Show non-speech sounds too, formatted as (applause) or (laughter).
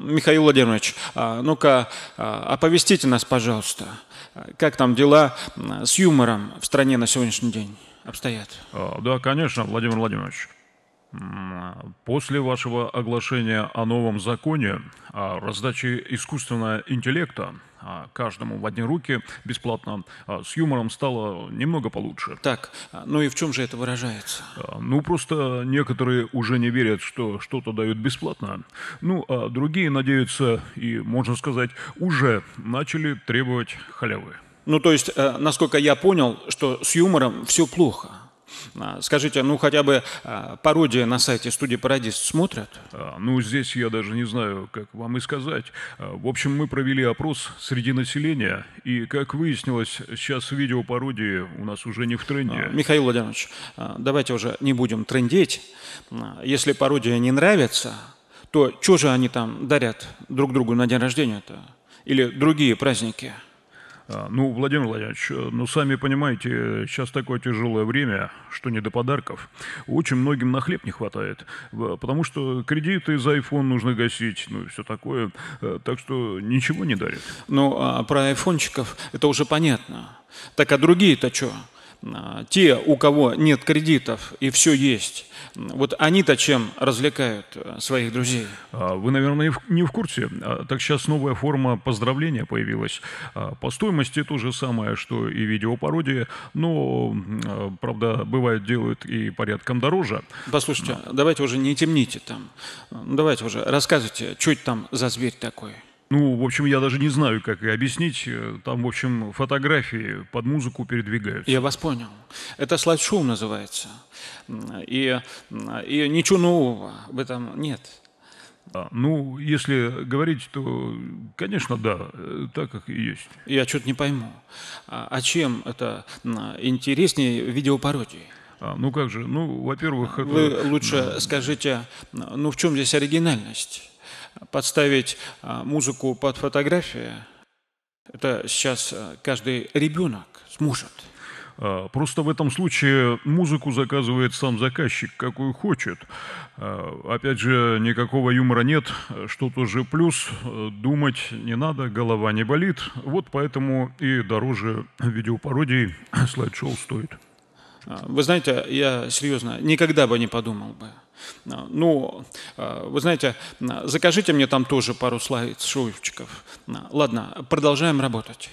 Михаил Владимирович, а, ну-ка, а, оповестите нас, пожалуйста, как там дела с юмором в стране на сегодняшний день обстоят? А, да, конечно, Владимир Владимирович. После вашего оглашения о новом законе о раздаче искусственного интеллекта а, каждому в одни руки бесплатно, а, с юмором стало немного получше. Так, а, ну и в чем же это выражается? Ну, просто некоторые уже не верят, что что-то дают бесплатно. Ну, а другие надеются и, можно сказать, уже начали требовать халявы. Ну, то есть, э, насколько я понял, что с юмором все плохо – а, скажите, ну хотя бы а, пародия на сайте студии «Парадис» смотрят? А, ну, здесь я даже не знаю, как вам и сказать. В общем, мы провели опрос среди населения, и, как выяснилось, сейчас видео пародии у нас уже не в тренде. Михаил Владимирович, давайте уже не будем трендеть. Если пародия не нравится, то что же они там дарят друг другу на день рождения-то? Или другие праздники? А, ну, Владимир Владимирович, э, ну, сами понимаете, сейчас такое тяжелое время, что не до подарков. Очень многим на хлеб не хватает, потому что кредиты за iPhone нужно гасить, ну, и все такое. Э, так что ничего не дарит. Ну, а про айфончиков это уже понятно. Так а другие-то что? А, те, у кого нет кредитов и все есть, вот они-то чем развлекают э, своих друзей? А, вы, наверное, не в курсе. А, так сейчас новая форма поздравления появилась. По стоимости то же самое, что и видеопародия, но, правда, бывает, делают и порядком дороже. Послушайте, давайте уже не темните там. Давайте уже рассказывайте, что это там за зверь такой. Ну, в общем, я даже не знаю, как и объяснить. Там, в общем, фотографии под музыку передвигаются. Я вас понял. Это слайд-шоу называется. И, и ничего нового в этом нет. А, ну, если говорить, то, конечно, да, так как и есть. Я что-то не пойму. А, а чем это интереснее видеопародии? А, ну как же, ну, во-первых... Это... Вы лучше скажите, ну в чем здесь оригинальность? подставить а, музыку под фотографии, это сейчас а, каждый ребенок сможет. А, просто в этом случае музыку заказывает сам заказчик, какую хочет. Опять же, никакого юмора нет, что-то же плюс, думать не надо, голова не болит. Вот поэтому и дороже видеопародий (clears throat) слайд-шоу стоит. Вы знаете, я серьезно, никогда бы не подумал бы, а, ну, а, вы знаете, а, закажите мне там тоже пару слайд-шуевчиков. Ладно, продолжаем работать.